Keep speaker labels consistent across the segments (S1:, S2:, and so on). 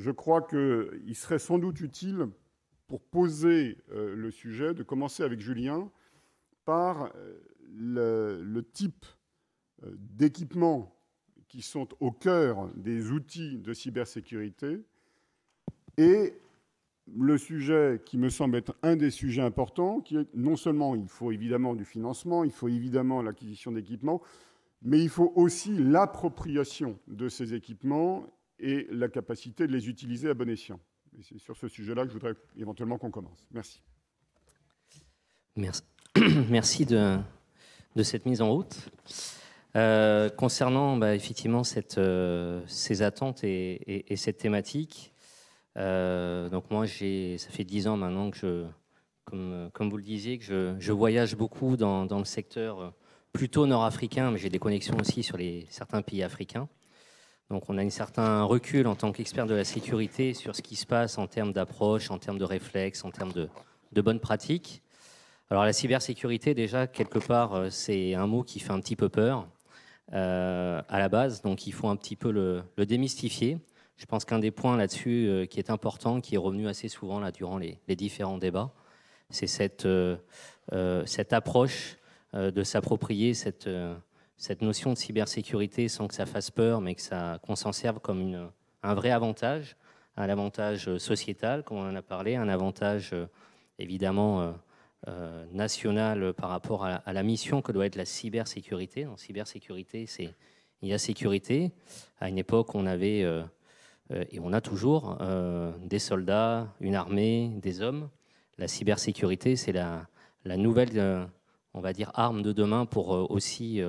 S1: je crois qu'il serait sans doute utile, pour
S2: poser euh, le sujet, de commencer avec Julien par euh, le, le type euh, d'équipements qui sont au cœur des outils de cybersécurité et le sujet qui me semble être un des sujets importants, qui est non seulement il faut évidemment du financement, il faut évidemment l'acquisition d'équipements, mais il faut aussi l'appropriation de ces équipements et la capacité de les utiliser à bon escient. c'est sur ce sujet-là que je voudrais éventuellement qu'on commence. Merci.
S3: Merci, Merci de, cette mise en route. Euh, concernant bah, effectivement cette, euh, ces attentes et, cette thématique, euh, donc moi j'ai, ça fait dix ans maintenant que je, comme, comme vous le disiez, que je, voyage beaucoup dans, le secteur plutôt nord-africain, mais j'ai des connexions aussi sur les, certains pays africains. Donc on a un certain recul en tant qu'expert de la sécurité sur ce qui se passe en termes d'approche, en termes de réflexe en termes de, bonnes pratiques. Alors la cybersécurité, déjà, quelque part, euh, c'est un mot qui fait un petit peu peur euh, à la base, donc il faut un petit peu le, démystifier. Je pense qu'un des points là-dessus euh, qui est important, qui est revenu assez souvent là, durant les, différents débats, c'est cette, cette approche de s'approprier cette cette notion de cybersécurité sans que ça fasse peur, mais que ça qu'on s'en serve comme une, un vrai avantage, un avantage euh, sociétal, comme on en a parlé, un avantage euh, évidemment euh, national par rapport à, la mission que doit être la cybersécurité. En cybersécurité, c'est il y a sécurité. À une époque, on avait et on a toujours des soldats, une armée, des hommes. La cybersécurité, c'est la, nouvelle, on va dire, arme de demain pour aussi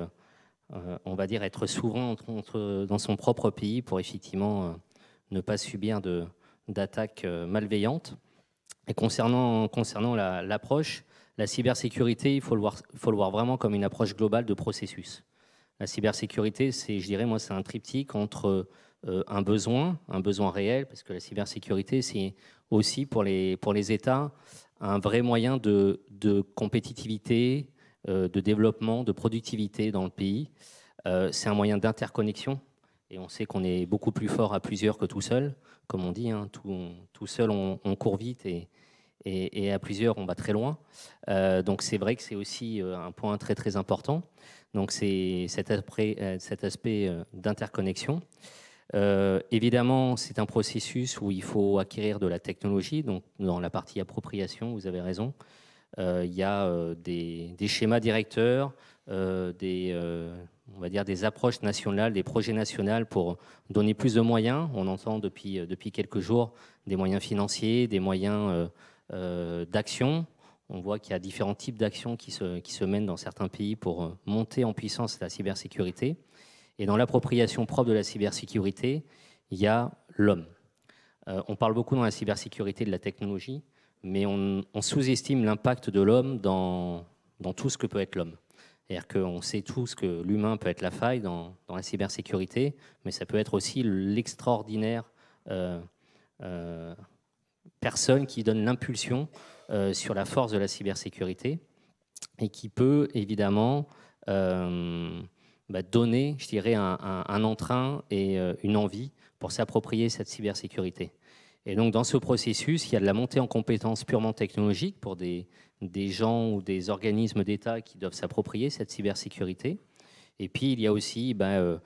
S3: euh, on va dire, être souvent dans son propre pays pour effectivement euh, ne pas subir d'attaques euh, malveillantes. Et concernant, l'approche, la, cybersécurité, il faut le, voir, vraiment comme une approche globale de processus. La cybersécurité, c'est, je dirais, moi, c'est un triptyque entre un besoin, un besoin réel, parce que la cybersécurité, c'est aussi pour les, États un vrai moyen de compétitivité, euh, de développement, de productivité dans le pays. Euh, c'est un moyen d'interconnexion. Et on sait qu'on est beaucoup plus fort à plusieurs que tout seul, comme on dit. Hein. tout, seul, on, court vite et, à plusieurs, on va très loin. Euh, donc c'est vrai que c'est aussi un point très très important. Donc c'est cet, aspect d'interconnexion. évidemment, c'est un processus où il faut acquérir de la technologie. Donc dans la partie appropriation, vous avez raison, euh, il y a euh, des, schémas directeurs, euh, des, on va dire des approches nationales, des projets nationaux pour donner plus de moyens. On entend depuis, depuis quelques jours des moyens financiers, des moyens d'action. On voit qu'il y a différents types d'actions qui se, qui se mènent dans certains pays pour monter en puissance la cybersécurité. Et dans l'appropriation propre de la cybersécurité, il y a l'homme. on parle beaucoup dans la cybersécurité de la technologie, mais on, sous-estime l'impact de l'homme dans, tout ce que peut être l'homme. C'est-à-dire qu'on sait tous que l'humain peut être la faille dans, la cybersécurité, mais ça peut être aussi l'extraordinaire euh, euh, personne qui donne l'impulsion euh, sur la force de la cybersécurité et qui peut évidemment bah, donner, je dirais, un entrain et une envie pour s'approprier cette cybersécurité. Et donc, dans ce processus, il y a de la montée en compétences purement technologique pour des, gens ou des organismes d'État qui doivent s'approprier cette cybersécurité. Et puis, il y a aussi ben, euh,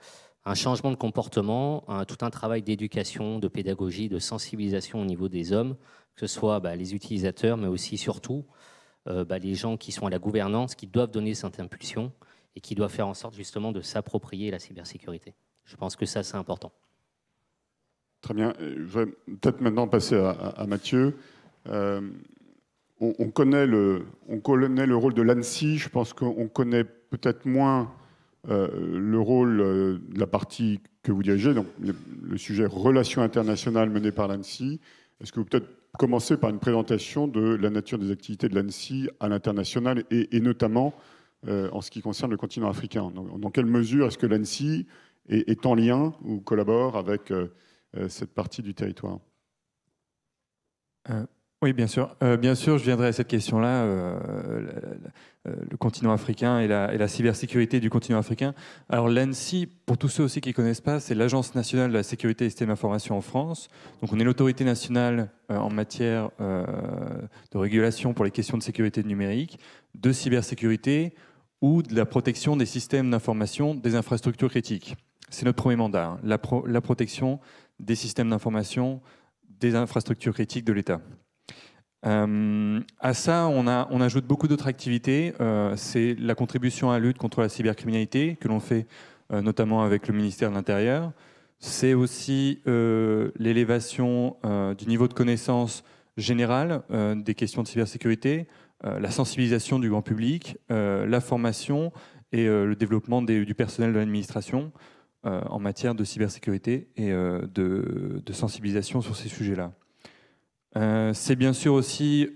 S3: un changement de comportement, tout un travail d'éducation, de pédagogie, de sensibilisation au niveau des hommes, que ce soit ben, les utilisateurs, mais aussi surtout euh, ben, les gens qui sont à la gouvernance, qui doivent donner cette impulsion et qui doivent faire en sorte justement de s'approprier la cybersécurité. Je pense que ça, c'est important.
S2: Très bien. Euh, je vais peut-être maintenant passer à, Mathieu. Euh, on, connaît le, rôle de l'ANSI. Je pense qu'on connaît peut-être moins euh, le rôle de la partie que vous dirigez, donc le, sujet relations internationales menées par l'ANSI. Est-ce que vous pouvez peut-être commencer par une présentation de la nature des activités de l'ANSI à l'international et, notamment en ce qui concerne le continent africain dans, quelle mesure est-ce que l'ANSI est, en lien ou collabore avec
S1: euh, cette partie du territoire euh, oui, bien sûr. Euh, bien sûr, je viendrai à cette question-là, le continent africain et la, et la, cybersécurité du continent africain. Alors l'ANSI, pour tous ceux aussi qui ne connaissent pas, c'est l'Agence nationale de la sécurité des systèmes d'information en France. Donc on est l'autorité nationale en matière de régulation pour les questions de sécurité numérique, de cybersécurité ou de la protection des systèmes d'information des infrastructures critiques. C'est notre premier mandat, hein. la, la protection des systèmes d'information, des infrastructures critiques de l'État. Euh, à ça, on, a, on ajoute beaucoup d'autres activités. Euh, c'est la contribution à la lutte contre la cybercriminalité que l'on fait euh, notamment avec le ministère de l'Intérieur. C'est aussi l'élévation du niveau de connaissance générale des questions de cybersécurité, la sensibilisation du grand public, la formation et le développement du personnel de l'administration. Euh, en matière de cybersécurité et euh, de, sensibilisation sur ces sujets-là. Euh, c'est bien sûr aussi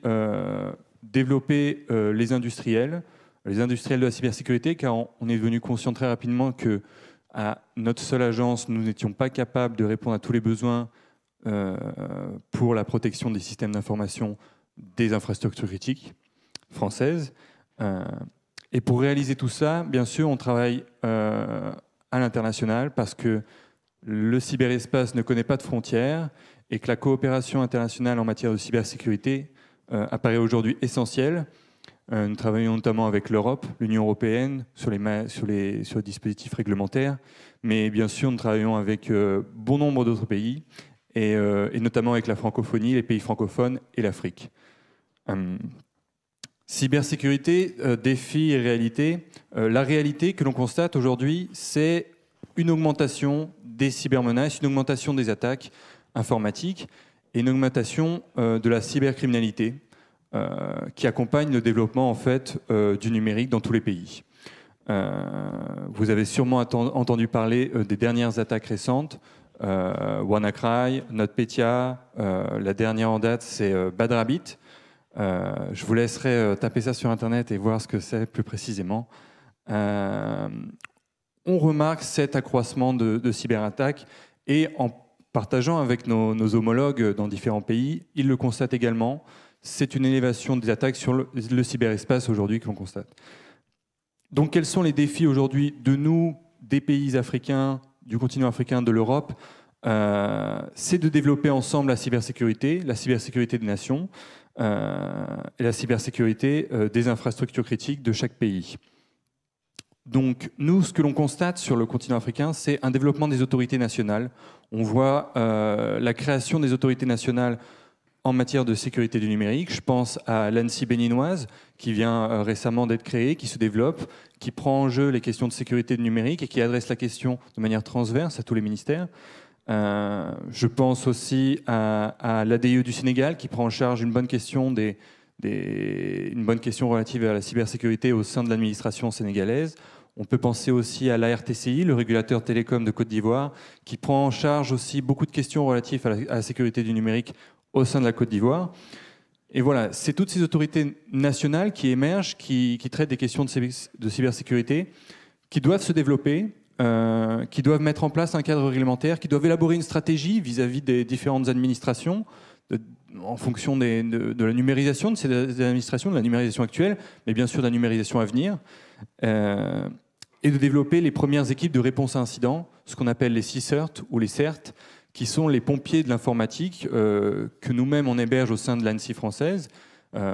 S1: développer les industriels, les industriels de la cybersécurité, car on, est devenu conscient très rapidement que à notre seule agence, nous n'étions pas capables de répondre à tous les besoins pour la protection des systèmes d'information des infrastructures critiques françaises. et pour réaliser tout ça, bien sûr, on travaille à l'international parce que le cyberespace ne connaît pas de frontières et que la coopération internationale en matière de cybersécurité euh, apparaît aujourd'hui essentielle. Euh, nous travaillons notamment avec l'Europe, l'Union européenne, sur les, sur, les, dispositifs réglementaires, mais bien sûr nous travaillons avec euh, bon nombre d'autres pays, et, notamment avec la francophonie, les pays francophones et l'Afrique. Hum, Cybersécurité, défi euh, défis et réalité. Euh, la réalité que l'on constate aujourd'hui, c'est une augmentation des cybermenaces, une augmentation des attaques informatiques et une augmentation euh, de la cybercriminalité qui accompagne le développement en fait du numérique dans tous les pays. vous avez sûrement entendu parler des dernières attaques récentes, WannaCry, NotPetya, la dernière en date c'est Rabbit. Euh, je vous laisserai euh, taper ça sur Internet et voir ce que c'est plus précisément. Euh, on remarque cet accroissement de, cyberattaques et en partageant avec nos, homologues dans différents pays, ils le constatent également. C'est une élévation des attaques sur le, cyberespace aujourd'hui que l'on constate. Donc quels sont les défis aujourd'hui de nous, des pays africains, du continent africain, de l'Europe C'est de développer ensemble la cybersécurité, la cybersécurité des nations. Euh, et la cybersécurité euh, des infrastructures critiques de chaque pays. Donc nous, ce que l'on constate sur le continent africain, c'est un développement des autorités nationales. On voit euh, la création des autorités nationales en matière de sécurité du numérique. Je pense à l'ANSI béninoise, qui vient récemment d'être créée, qui se développe, qui prend en jeu les questions de sécurité du numérique et qui adresse la question de manière transverse à tous les ministères. Euh, je pense aussi à, à l'ADIE du Sénégal qui prend en charge une bonne question, relative à la cybersécurité au sein de l'administration sénégalaise. On peut penser aussi à l'ARTCI, le régulateur télécom de Côte d'Ivoire, qui prend en charge aussi beaucoup de questions relatives à la, sécurité du numérique au sein de la Côte d'Ivoire. Et voilà, c'est toutes ces autorités nationales qui émergent, qui traitent des questions de, cybersécurité, qui doivent se développer, euh, qui doivent mettre en place un cadre réglementaire, qui doivent élaborer une stratégie vis-à-vis des différentes administrations, en fonction de, la numérisation de ces administrations, de la numérisation actuelle, mais bien sûr de la numérisation à venir, euh, et de développer les premières équipes de réponse à incidents, ce qu'on appelle les C-Cert ou les CERT, qui sont les pompiers de l'informatique euh, que nous-mêmes on héberge au sein de l'ANSI française,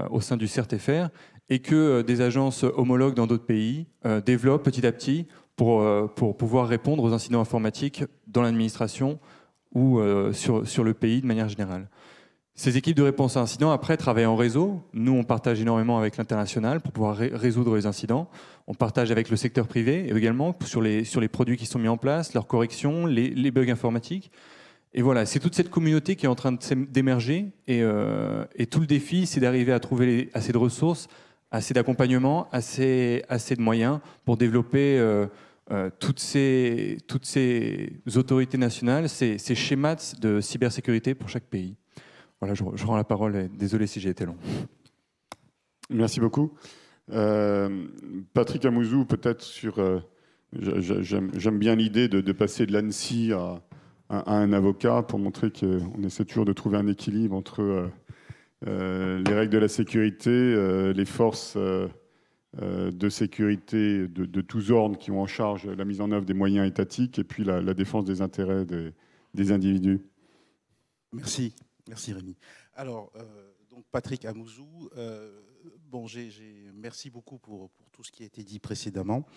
S1: au sein du CERT-FR, et que des agences homologues dans d'autres pays développent petit à petit euh, pour, pouvoir répondre aux incidents informatiques dans l'administration ou euh, sur, sur le pays de manière générale. Ces équipes de réponse à incidents, après, travaillent en réseau. Nous, on partage énormément avec l'international pour pouvoir résoudre les incidents. On partage avec le secteur privé également sur les, sur les produits qui sont mis en place, leurs corrections, les, les bugs informatiques. Et voilà, c'est toute cette communauté qui est en train d'émerger. Et, euh, et, tout le défi, c'est d'arriver à trouver assez de ressources, assez d'accompagnement, assez, assez de moyens pour développer euh, toutes, ces, toutes ces autorités nationales, ces, schémas de cybersécurité pour chaque pays. Voilà, je, rends la parole désolé si j'ai été long.
S2: Merci beaucoup.
S1: Euh, Patrick Amouzou, peut-être
S2: sur... Euh, j'aime bien l'idée de, passer de l'ANSI à, à, un avocat pour montrer qu'on essaie toujours de trouver un équilibre entre les règles de la sécurité, les forces euh, de sécurité de, tous ordres qui ont en charge la mise en œuvre des moyens étatiques et puis la, défense des intérêts des,
S4: individus. Merci, merci Rémi. Alors, euh, donc Patrick Amouzou, euh, bon, j'ai merci beaucoup pour, tout ce qui a été dit précédemment.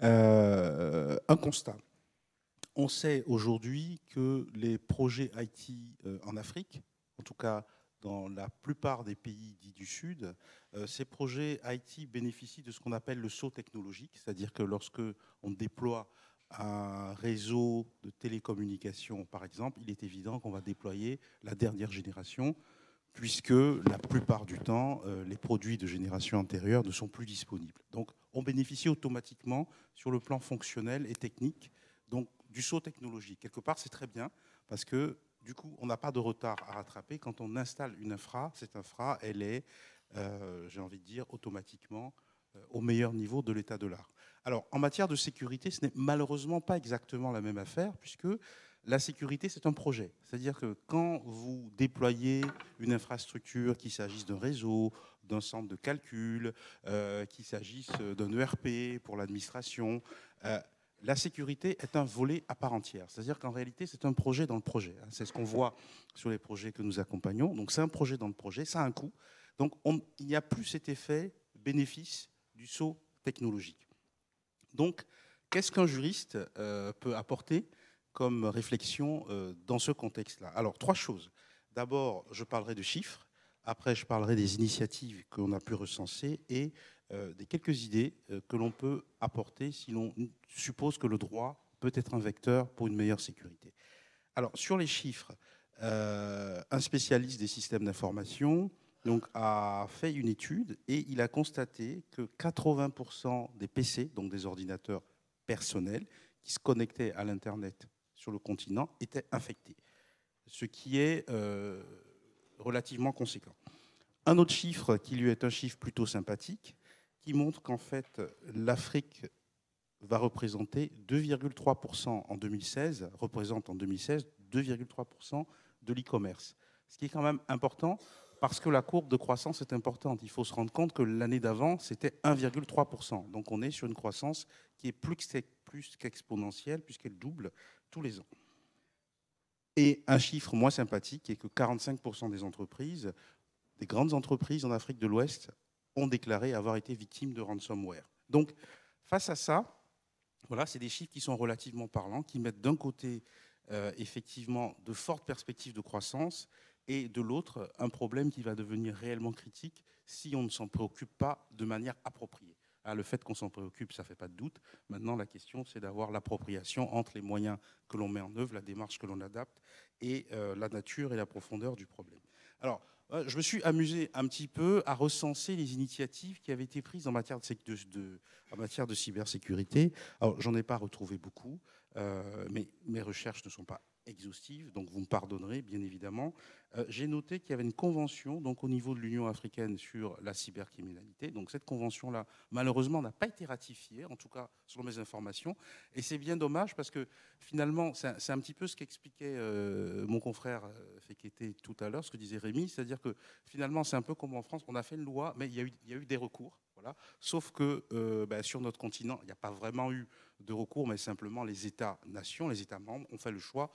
S4: un constat. On sait aujourd'hui que les projets IT en Afrique, en tout cas dans la plupart des pays dits du Sud, euh, ces projets IT bénéficient de ce qu'on appelle le saut technologique, c'est-à-dire que lorsque on déploie un réseau de télécommunications, par exemple, il est évident qu'on va déployer la dernière génération, puisque la plupart du temps, euh, les produits de génération antérieure ne sont plus disponibles. Donc, on bénéficie automatiquement sur le plan fonctionnel et technique, donc du saut technologique. Quelque part, c'est très bien, parce que du coup, on n'a pas de retard à rattraper. Quand on installe une infra, cette infra, elle est, euh, j'ai envie de dire, automatiquement euh, au meilleur niveau de l'état de l'art. Alors, en matière de sécurité, ce n'est malheureusement pas exactement la même affaire, puisque la sécurité, c'est un projet. C'est-à-dire que quand vous déployez une infrastructure, qu'il s'agisse d'un réseau, d'un centre de calcul, euh, qu'il s'agisse d'un ERP pour l'administration, la sécurité est un volet à part entière. C'est-à-dire qu'en réalité, c'est un projet dans le projet. Hein. C'est ce qu'on voit sur les projets que nous accompagnons. Donc c'est un projet dans le projet, ça a un coût. Donc il n'y a plus cet effet bénéfice du saut technologique. Donc qu'est-ce qu'un juriste euh, peut apporter comme réflexion euh, dans ce contexte-là Alors trois choses. D'abord, je parlerai de chiffres. Après, je parlerai des initiatives qu'on a pu recenser et euh, des quelques idées euh, que l'on peut apporter si l'on suppose que le droit peut être un vecteur pour une meilleure sécurité. Alors, sur les chiffres, euh, un spécialiste des systèmes d'information donc, a fait une étude et il a constaté que 80% des PC, donc des ordinateurs personnels, qui se connectaient à l'Internet sur le continent étaient infectés, ce qui est relativement conséquent. Un autre chiffre qui lui est un chiffre plutôt sympathique, qui montre qu'en fait, l'Afrique va représenter 2,3% en 2016, représente en 2016 2,3% de l'e-commerce. Ce qui est quand même important parce que la courbe de croissance est importante. Il faut se rendre compte que l'année d'avant, c'était 1,3%. Donc on est sur une croissance qui est plus qu'exponentielle puisqu'elle double tous les ans. Et un chiffre moins sympathique est que 45% des entreprises, des grandes entreprises en Afrique de l'Ouest, ont déclaré avoir été victimes de ransomware. Donc, face à ça, voilà, c'est des chiffres qui sont relativement parlants, qui mettent d'un côté euh, effectivement de fortes perspectives de croissance et de l'autre un problème qui va devenir réellement critique si on ne s'en préoccupe pas de manière appropriée. Ah, le fait qu'on s'en préoccupe, ça ne fait pas de doute. Maintenant, la question, c'est d'avoir l'appropriation entre les moyens que l'on met en œuvre, la démarche que l'on adapte et euh, la nature et la profondeur du problème. Alors, euh, je me suis amusé un petit peu à recenser les initiatives qui avaient été prises en matière de, cybersécurité. Alors, j'en ai pas retrouvé beaucoup, euh, mais mes recherches ne sont pas exhaustive, donc vous me pardonnerez bien évidemment. Euh, j'ai noté qu'il y avait une convention donc au niveau de l'Union africaine sur la cybercriminalité. Donc cette convention-là, malheureusement, n'a pas été ratifiée, en tout cas selon mes informations. Et c'est bien dommage parce que finalement, c'est un petit peu ce qu'expliquait euh, mon confrère euh, Fekete tout à l'heure, ce que disait Rémi, c'est-à-dire que finalement, c'est un peu comme en France, on a fait une loi, mais il y a eu, il eu des recours. Voilà. Sauf que ben, sur notre continent, il n'y a pas vraiment eu de recours, mais simplement les États-nations, les États membres ont fait le choix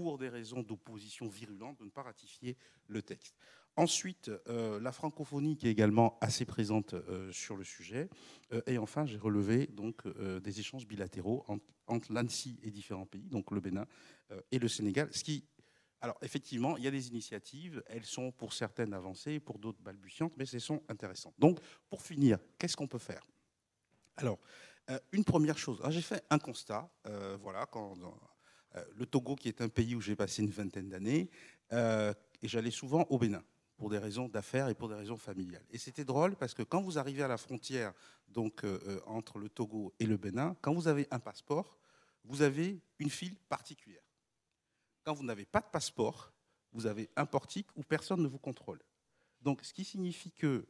S4: pour des raisons d'opposition virulente, de ne pas ratifier le texte. Ensuite, euh, la francophonie qui est également assez présente euh, sur le sujet. Euh, et enfin, j'ai relevé donc des échanges bilatéraux entre, l'Annecy et différents pays, donc le Bénin et le Sénégal. Ce qui, alors effectivement, il y a des initiatives. Elles sont pour certaines avancées, pour d'autres balbutiantes, mais elles sont intéressantes. Donc, pour finir, qu'est-ce qu'on peut faire Alors, une première chose. J'ai fait un constat, voilà, quand, euh, le Togo, qui est un pays où j'ai passé une vingtaine d'années, euh, et j'allais souvent au Bénin pour des raisons d'affaires et pour des raisons familiales. Et c'était drôle parce que quand vous arrivez à la frontière euh, entre le Togo et le Bénin, quand vous avez un passeport, vous avez une file particulière. Quand vous n'avez pas de passeport, vous avez un portique où personne ne vous contrôle. Donc, ce qui signifie que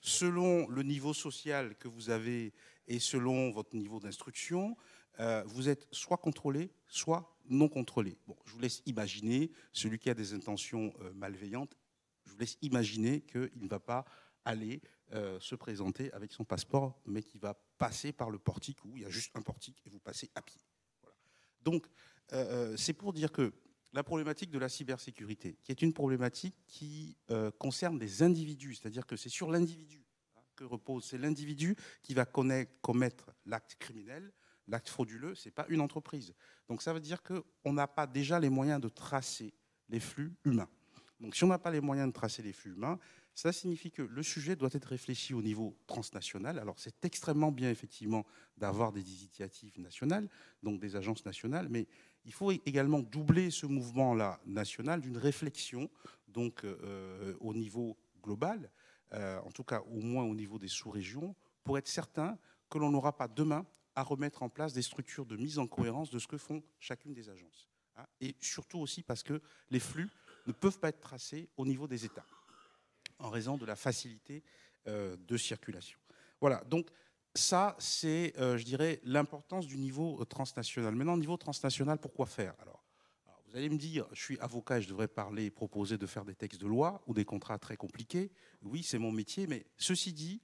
S4: selon le niveau social que vous avez et selon votre niveau d'instruction, euh, vous êtes soit contrôlé, soit non contrôlé. Bon, je vous laisse imaginer, celui qui a des intentions euh, malveillantes, je vous laisse imaginer qu'il ne va pas aller euh, se présenter avec son passeport, mais qu'il va passer par le portique où il y a juste un portique et vous passez à pied. Donc, c'est pour dire que la problématique de la cybersécurité, qui est une problématique qui concerne les individus, c'est-à-dire que c'est sur l'individu hein, que repose. C'est l'individu qui va commettre l'acte criminel l'acte frauduleux, ce n'est pas une entreprise. Donc ça veut dire qu'on n'a pas déjà les moyens de tracer les flux humains. Donc si on n'a pas les moyens de tracer les flux humains, ça signifie que le sujet doit être réfléchi au niveau transnational. Alors c'est extrêmement bien effectivement d'avoir des initiatives nationales, donc des agences nationales, mais il faut également doubler ce mouvement-là national d'une réflexion donc euh, euh, au niveau global, euh, en tout cas au moins au niveau des sous-régions, pour être certain que l'on n'aura pas demain à remettre en place des structures de mise en cohérence de ce que font chacune des agences. Ah, et surtout aussi parce que les flux ne peuvent pas être tracés au niveau des États, en raison de la facilité euh, de circulation. Voilà, donc ça, c'est, euh, je dirais, l'importance du niveau euh, transnational. Maintenant, niveau transnational, pourquoi faire alors, vous allez me dire, je suis avocat et je devrais parler et proposer de faire des textes de loi ou des contrats très compliqués. Oui, c'est mon métier, mais ceci dit,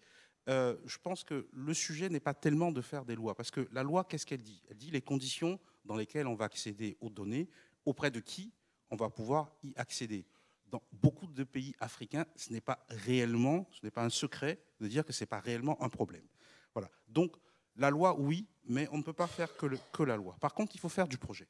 S4: euh, je pense que le sujet n'est pas tellement de faire des lois, parce que la loi, qu'est-ce qu'elle dit Elle dit les conditions dans lesquelles on va accéder aux données, auprès de qui on va pouvoir y accéder. Dans beaucoup de pays africains, ce n'est pas réellement, ce n'est pas un secret de dire que ce n'est pas réellement un problème. Voilà. Donc, la loi, oui, mais on ne peut pas faire que, que la loi. Par contre, il faut faire du projet.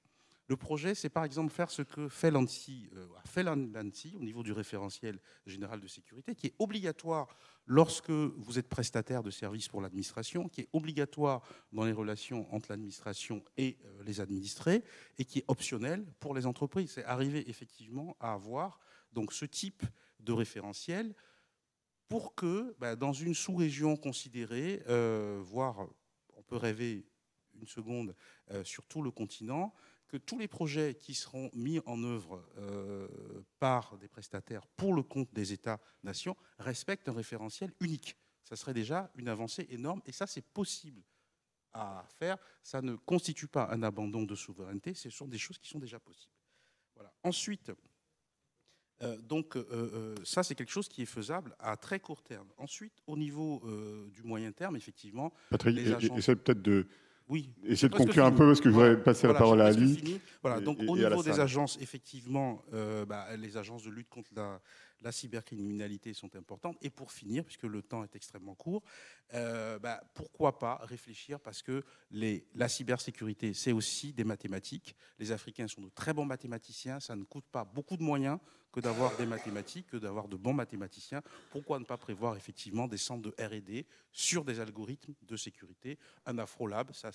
S4: Le projet, c'est par exemple faire ce que fait euh, fait l'ANSI au niveau du référentiel général de sécurité, qui est obligatoire lorsque vous êtes prestataire de services pour l'administration, qui est obligatoire dans les relations entre l'administration et euh, les administrés, et qui est optionnel pour les entreprises. C'est arriver effectivement à avoir donc ce type de référentiel pour que, bah, dans une sous-région considérée, euh, voire on peut rêver une seconde euh, sur tout le continent, que tous les projets qui seront mis en œuvre euh, par des prestataires pour le compte des États-nations respectent un référentiel unique. Ça serait déjà une avancée énorme et ça, c'est possible à faire. Ça ne constitue pas un abandon de souveraineté, ce sont des choses qui sont déjà possibles. Voilà. Ensuite, euh, donc euh, ça, c'est quelque chose qui est faisable à très court terme. Ensuite, au niveau du moyen terme, effectivement... Patrick, les peut-être de oui. Essayez de conclure un peu parce que je voudrais passer la parole à Ali. Voilà, donc au niveau des agences, effectivement, euh, bah, les agences de lutte contre la la cybercriminalité sont importantes. Et pour finir, puisque le temps est extrêmement court, euh, bah, pourquoi pas réfléchir parce que les, la cybersécurité, c'est aussi des mathématiques. Les Africains sont de très bons mathématiciens, ça ne coûte pas beaucoup de moyens que d'avoir des mathématiques, que d'avoir de bons mathématiciens. Pourquoi ne pas prévoir effectivement des centres de RD sur des algorithmes de sécurité Un Afrolab, ça,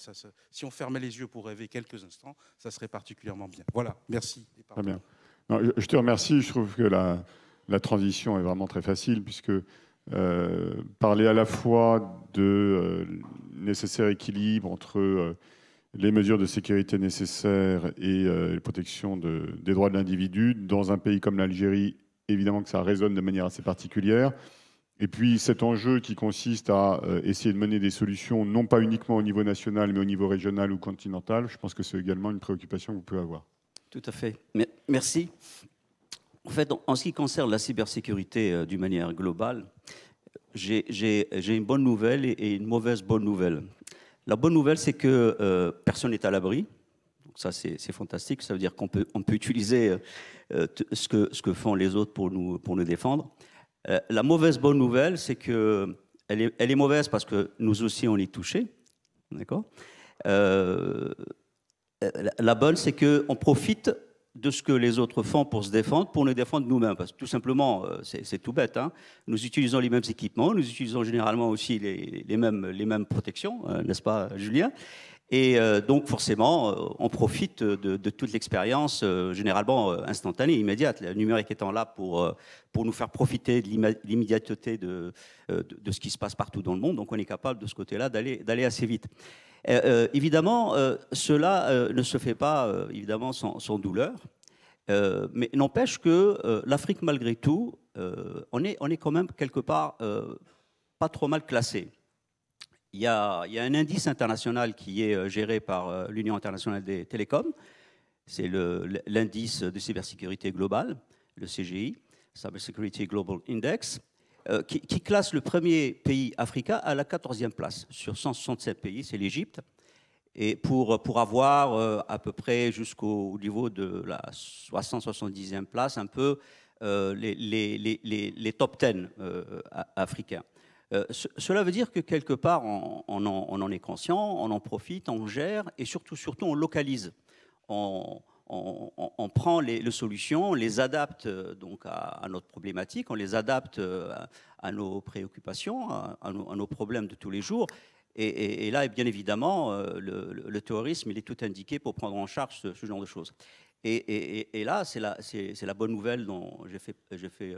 S4: si on fermait les yeux pour rêver quelques instants, ça serait particulièrement bien. Voilà, merci.
S2: Très bien. je te remercie, je trouve que la la transition est vraiment très facile puisque euh, parler à la fois de euh, nécessaire équilibre entre euh, les mesures de sécurité nécessaires et la protection des droits de l'individu dans un pays comme l'Algérie, évidemment que ça résonne de manière assez particulière. Et puis cet enjeu qui consiste à essayer de mener des solutions, non pas uniquement au niveau national, mais au niveau régional ou continental, je pense que c'est également une préoccupation que vous pouvez avoir.
S5: Tout à fait. Merci. En fait, en ce qui concerne la cybersécurité euh, d'une manière globale, j'ai une bonne nouvelle et, une mauvaise bonne nouvelle. La bonne nouvelle, c'est que euh, personne n'est à l'abri. Ça, c'est fantastique. Ça veut dire qu'on peut, on peut utiliser euh, ce, que, ce que font les autres pour nous, pour nous défendre. la mauvaise bonne nouvelle, c'est que elle est, mauvaise parce que nous aussi, on est touchés. D'accord la bonne, c'est qu'on profite de ce que les autres font pour se défendre, pour nous défendre nous-mêmes. Parce que tout simplement, euh, c'est tout bête, hein. nous utilisons les mêmes équipements, nous utilisons généralement aussi les, mêmes, protections, euh, n'est-ce pas, Julien et euh, donc forcément, on profite de, toute l'expérience généralement instantanée, immédiate. Le numérique étant là pour, pour nous faire profiter de l'immédiateté de, de, de, ce qui se passe partout dans le monde, donc on est capable de ce côté-là d'aller assez vite. Euh, euh, évidemment, euh, cela ne se fait pas évidemment sans, douleur, mais n'empêche que l'Afrique, malgré tout, on, est, on est quand même quelque part pas trop mal classé. Il y, a, il y, a, un indice international qui est géré par l'Union internationale des télécoms, c'est l'indice de cybersécurité globale, le CGI, Cybersecurity Global Index. Euh, qui, classe le premier pays africain à la 14e place. Sur 167 pays, c'est l'Égypte. Et pour, pour avoir euh, à peu près jusqu'au niveau de la 60 e place, un peu euh, les, les, les, les, top 10 africains. cela veut dire que quelque part, on, on, en, est conscient, on en profite, on gère et surtout, surtout on localise on, prend les, solutions, on les adapte euh, donc à, notre problématique, on les adapte euh, à, nos préoccupations, à, nos, problèmes de tous les jours. Et, et là, bien évidemment, euh, le, terrorisme, il est tout indiqué pour prendre en charge ce, genre de choses. Et, là, c'est la, bonne nouvelle dont j'ai fait, fait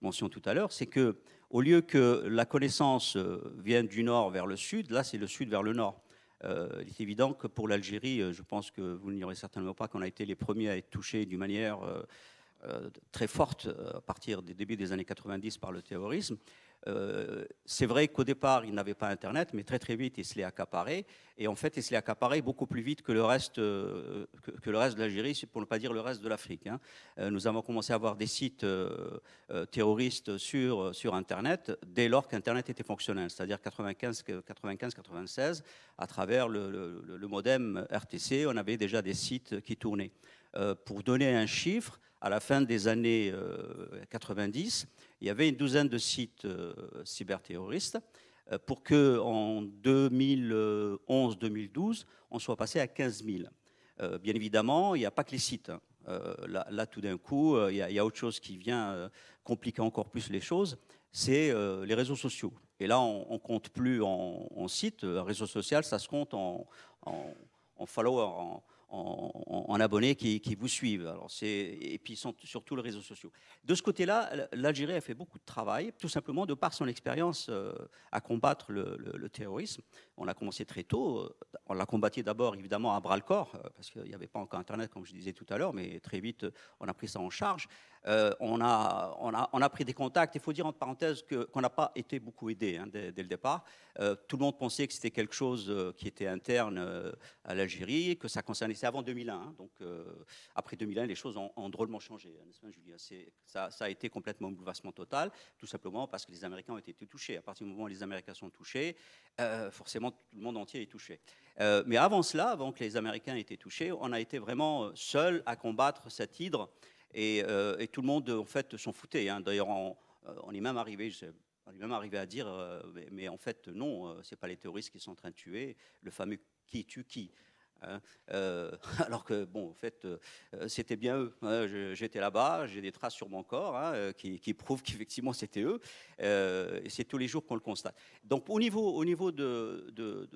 S5: mention tout à l'heure, c'est que au lieu que la connaissance vienne du nord vers le sud, là, c'est le sud vers le nord. Euh, il est évident que pour l'Algérie, euh, je pense que vous n'ignorez certainement pas qu'on a été les premiers à être touchés d'une manière euh, très forte à partir des débuts des années 90 par le terrorisme. Euh, c'est vrai qu'au départ, ils n'avaient pas Internet, mais très très vite, ils se l'est accaparé. Et en fait, ils se l'est accaparé beaucoup plus vite que le reste, euh, que, le reste de l'Algérie, pour ne pas dire le reste de l'Afrique. Hein. Euh, nous avons commencé à avoir des sites terroristes sur, sur Internet dès lors qu'Internet était fonctionnel, c'est-à-dire 95-96, à travers le modem RTC, on avait déjà des sites qui tournaient. pour donner un chiffre, à la fin des années 90, euh, il y avait une douzaine de sites euh, cyberterroristes euh, pour qu'en 2011-2012, on soit passé à 15 000. bien évidemment, il n'y a pas que les sites. Hein. là, tout d'un coup, il y, a autre chose qui vient compliquer encore plus les choses, c'est les réseaux sociaux. Et là, on, ne compte plus en, sites. site. Un réseau social, ça se compte en, en, en, en, abonnés qui, vous suivent. Alors et puis sont sur tous les réseaux sociaux. De ce côté-là, l'Algérie a fait beaucoup de travail, tout simplement de par son expérience euh, à combattre le, terrorisme. On l'a commencé très tôt. Euh, on l'a combattu d'abord, évidemment, à bras-le-corps, euh, parce qu'il n'y avait pas encore Internet, comme je disais tout à l'heure, mais très vite, on a pris ça en charge. on, a, on, a, on, a, pris des contacts. Il faut dire, entre parenthèses, qu'on n'a pas été beaucoup aidé hein, dès, le départ. tout le monde pensait que c'était quelque chose qui était interne à l'Algérie, que ça concernait c'est avant 2001. Hein, donc, euh, après 2001, les choses ont, drôlement changé, nest ça, a été complètement un bouleversement total, tout simplement parce que les Américains ont été touchés. À partir du moment où les Américains sont touchés, euh, forcément, tout le monde entier est touché. Euh, mais avant cela, avant que les Américains aient été touchés, on a été vraiment seuls à combattre cette hydre. Et, tout le monde, en fait, s'en foutait. Hein. D'ailleurs, on, est même arrivé, arrivé à dire, mais, en fait, non, ce n'est pas les terroristes qui sont en train de tuer, le fameux qui tue qui. Hein. Euh, alors que, bon, en fait, euh, c'était bien eux. Hein. J'étais là-bas, j'ai des traces sur mon corps hein, euh, qui, prouvent qu'effectivement c'était eux. et c'est tous les jours qu'on le constate. Donc, au niveau, au niveau de, de,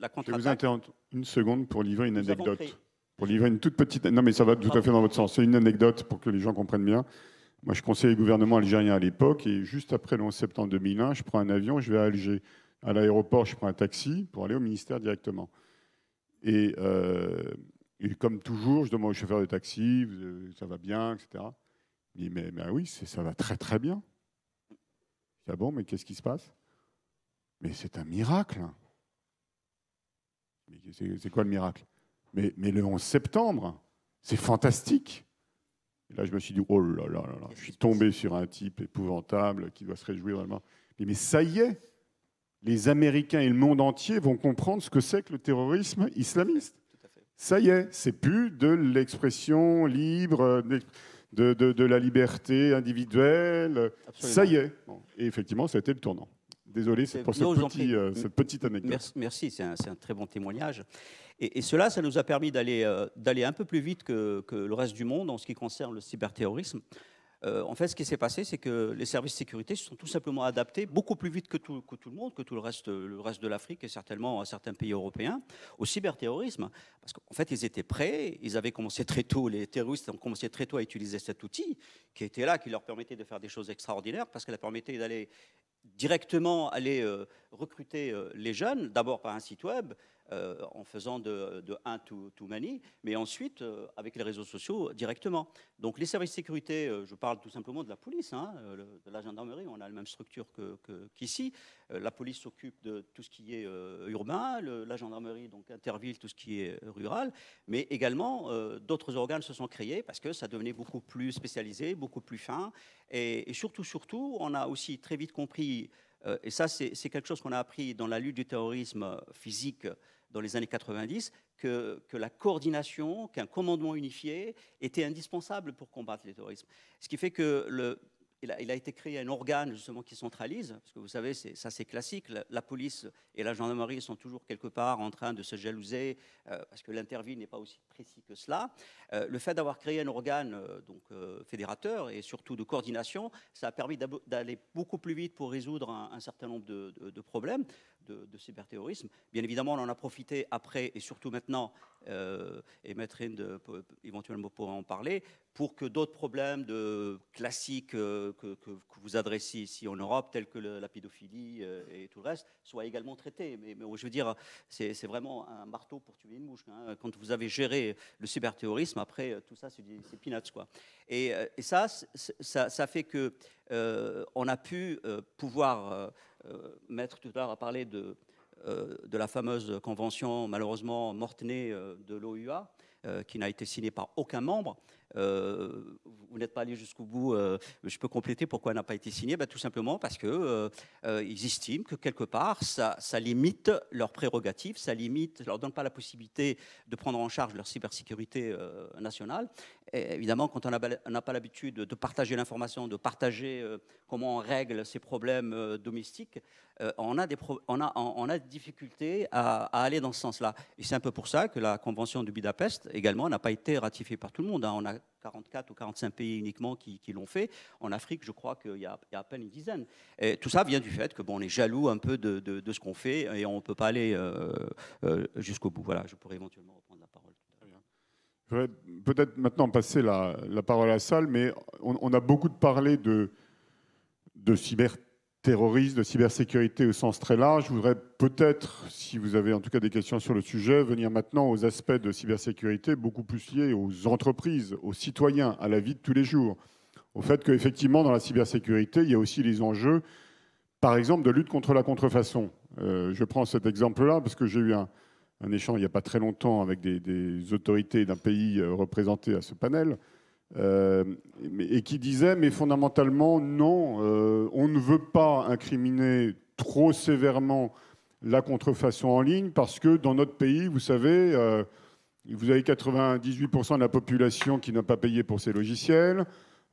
S2: la contre Je vous interrompre une seconde pour livrer une anecdote. Pour livrer une toute petite. Non, mais ça va tout à fait dans votre sens. C'est une anecdote pour que les gens comprennent bien. Moi, je conseillais le gouvernement algérien à l'époque, et juste après le 11 septembre 2001, je prends un avion, je vais à Alger. À l'aéroport, je prends un taxi pour aller au ministère directement. Euh, et, comme toujours, je demande au chauffeur de taxi, euh, ça va bien, etc. Il dit, mais, oui, ça va très très bien. Je dis, ah bon, mais qu'est-ce qui se passe Mais c'est un miracle. Hein. c'est quoi le miracle mais, le 11 septembre, c'est fantastique. Et là, je me suis dit, oh là là là là, je suis tombé sur un type épouvantable qui doit se réjouir vraiment. mais ça y est, les Américains et le monde entier vont comprendre ce que c'est que le terrorisme islamiste. Ça y est, c'est plus de l'expression libre, de, la liberté individuelle. Ça y est. Et effectivement, ça a été le tournant. Désolé eh, pour ce petit, euh, cette petite anecdote.
S5: Merci, c'est un, très bon témoignage. Et, cela, ça nous a permis d'aller euh, un peu plus vite que, le reste du monde en ce qui concerne le cyberterrorisme. Euh, en fait, ce qui s'est passé, c'est que les services de sécurité se sont tout simplement adaptés beaucoup plus vite que tout, le monde, que tout le reste, le reste de l'Afrique et certainement à certains pays européens, au cyberterrorisme. Parce qu'en fait, ils étaient prêts, ils avaient commencé très tôt, les terroristes ont commencé très tôt à utiliser cet outil qui était là, qui leur permettait de faire des choses extraordinaires, parce qu'elle permettait d'aller directement aller euh, recruter euh, les jeunes, d'abord par un site web, euh, en faisant de, de un to, many, mais ensuite euh, avec les réseaux sociaux directement. Donc les services de sécurité, euh, je parle tout simplement de la police, hein, de la gendarmerie, on a la même structure qu'ici. la police s'occupe de tout ce qui est urbain, la gendarmerie donc interville tout ce qui est rural, mais également d'autres organes se sont créés parce que ça devenait beaucoup plus spécialisé, beaucoup plus fin, et, et surtout, surtout, on a aussi très vite compris et ça, c'est quelque chose qu'on a appris dans la lutte du terrorisme physique dans les années 90 que, que la coordination, qu'un commandement unifié était indispensable pour combattre les terrorismes. Ce qui fait que il a, été créé un organe justement qui centralise, parce que vous savez, ça c'est classique, la, police et la gendarmerie sont toujours quelque part en train de se jalouser, euh, parce que l'interview n'est pas aussi précis que cela. Euh, le fait d'avoir créé un organe euh, donc, fédérateur et surtout de coordination, ça a permis d'aller beaucoup plus vite pour résoudre un, certain nombre de problèmes de, de, cyberterrorisme. Bien évidemment, on en a profité après et surtout maintenant, euh, et Maître éventuellement pourra en parler, pour que d'autres problèmes de classiques euh, que, que, vous adressez ici en Europe, tels que la pédophilie euh, et tout le reste, soient également traités. Mais, je veux dire, c'est vraiment un marteau pour tuer une mouche. Hein. Quand vous avez géré le cyberterrorisme, après, tout ça, c'est peanuts. Quoi. Et, ça, ça, ça, fait que on a pu pouvoir euh, maître tout à l'heure a parlé de, euh, la fameuse convention malheureusement morte-née euh, de l'OUA, qui n'a été signée par aucun membre, euh, vous n'êtes pas allé jusqu'au bout, euh, je peux compléter pourquoi elle n'a pas été signée ben, Tout simplement parce qu'ils euh, ils estiment que quelque part, ça, limite leurs prérogatives, ça limite, ça leur donne pas la possibilité de prendre en charge leur cybersécurité nationale. Et évidemment, quand on n'a pas l'habitude de partager l'information, de partager comment on règle ces problèmes domestiques, on, a des on, a, on a difficultés à, aller dans ce sens-là. Et c'est un peu pour ça que la Convention de Budapest, également, n'a pas été ratifiée par tout le monde. Hein. On a 44 ou 45 pays uniquement qui, l'ont fait. En Afrique, je crois qu'il y, a à peine une dizaine. Et tout ça vient du fait que bon, on est jaloux un peu de, ce qu'on fait et on ne peut pas aller euh,
S2: euh, jusqu'au bout. Voilà, je pourrais
S5: éventuellement reprendre la parole.
S2: Je voudrais peut-être maintenant passer la, parole à Salle, mais on, a beaucoup parlé de, de cyber terrorisme, de cybersécurité au sens très large. Je voudrais peut-être, si vous avez en tout cas des questions sur le sujet, venir maintenant aux aspects de cybersécurité beaucoup plus liés aux entreprises, aux citoyens, à la vie de tous les jours. Au fait qu'effectivement, dans la cybersécurité, il y a aussi les enjeux, par exemple, de lutte contre la contrefaçon. Euh, je prends cet exemple-là parce que j'ai eu un, échange il n'y a pas très longtemps avec des autorités d'un pays euh, représenté à ce panel euh, et qui disait, mais fondamentalement, non, euh, on ne veut pas incriminer trop sévèrement la contrefaçon en ligne parce que dans notre pays, vous savez, euh, vous avez 98% de la population qui n'a pas payé pour ces logiciels.